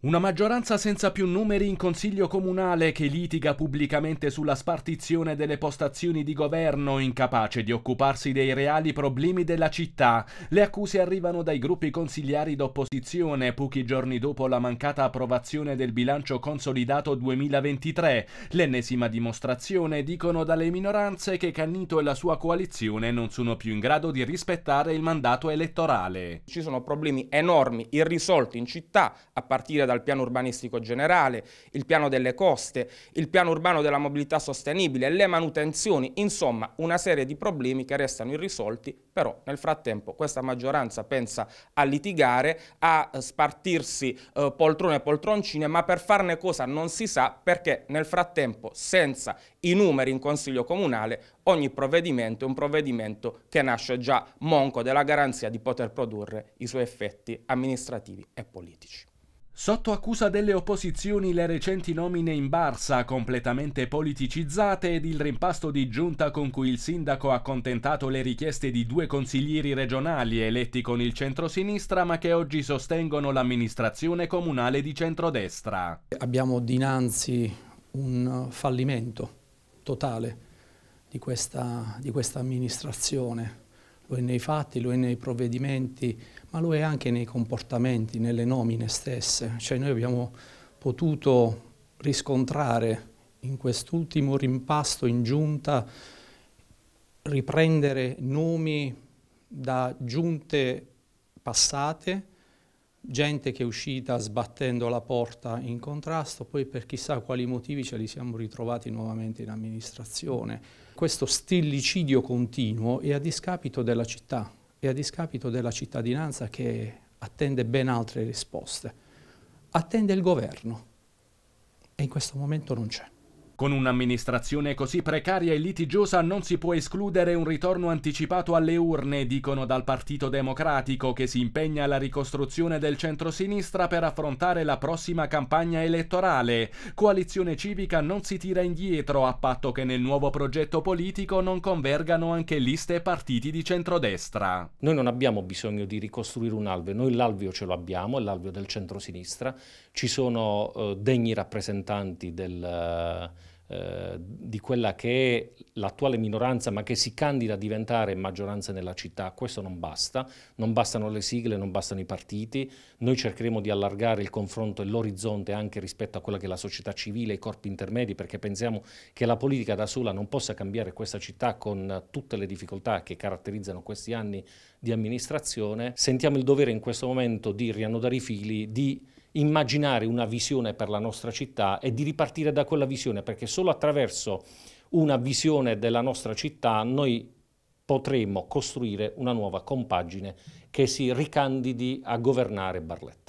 Una maggioranza senza più numeri in Consiglio Comunale che litiga pubblicamente sulla spartizione delle postazioni di governo, incapace di occuparsi dei reali problemi della città. Le accuse arrivano dai gruppi consigliari d'opposizione pochi giorni dopo la mancata approvazione del bilancio consolidato 2023. L'ennesima dimostrazione, dicono dalle minoranze, che Cannito e la sua coalizione non sono più in grado di rispettare il mandato elettorale. Ci sono problemi enormi, irrisolti in città, a partire dal piano urbanistico generale, il piano delle coste, il piano urbano della mobilità sostenibile, le manutenzioni, insomma una serie di problemi che restano irrisolti, però nel frattempo questa maggioranza pensa a litigare, a eh, spartirsi eh, poltrone e poltroncine, ma per farne cosa non si sa perché nel frattempo senza i numeri in Consiglio Comunale ogni provvedimento è un provvedimento che nasce già monco della garanzia di poter produrre i suoi effetti amministrativi e politici. Sotto accusa delle opposizioni le recenti nomine in Barsa, completamente politicizzate, ed il rimpasto di giunta con cui il sindaco ha contentato le richieste di due consiglieri regionali eletti con il centrosinistra ma che oggi sostengono l'amministrazione comunale di centrodestra. Abbiamo dinanzi un fallimento totale di questa, di questa amministrazione lo è nei fatti, lo è nei provvedimenti, ma lo è anche nei comportamenti, nelle nomine stesse. Cioè noi abbiamo potuto riscontrare in quest'ultimo rimpasto in giunta riprendere nomi da giunte passate gente che è uscita sbattendo la porta in contrasto, poi per chissà quali motivi ce li siamo ritrovati nuovamente in amministrazione. Questo stillicidio continuo è a discapito della città, è a discapito della cittadinanza che attende ben altre risposte. Attende il governo e in questo momento non c'è. Con un'amministrazione così precaria e litigiosa non si può escludere un ritorno anticipato alle urne, dicono dal Partito Democratico che si impegna alla ricostruzione del centro-sinistra per affrontare la prossima campagna elettorale. Coalizione Civica non si tira indietro a patto che nel nuovo progetto politico non convergano anche liste e partiti di centrodestra. Noi non abbiamo bisogno di ricostruire un alveo, noi l'alveo ce lo abbiamo, è l'alveo del centro-sinistra. ci sono eh, degni rappresentanti del... Eh, eh, di quella che è l'attuale minoranza ma che si candida a diventare maggioranza nella città, questo non basta, non bastano le sigle, non bastano i partiti, noi cercheremo di allargare il confronto e l'orizzonte anche rispetto a quella che è la società civile, i corpi intermedi, perché pensiamo che la politica da sola non possa cambiare questa città con tutte le difficoltà che caratterizzano questi anni di amministrazione, sentiamo il dovere in questo momento di riannodare i fili, di immaginare una visione per la nostra città e di ripartire da quella visione, perché solo attraverso una visione della nostra città noi potremo costruire una nuova compagine che si ricandidi a governare Barletta.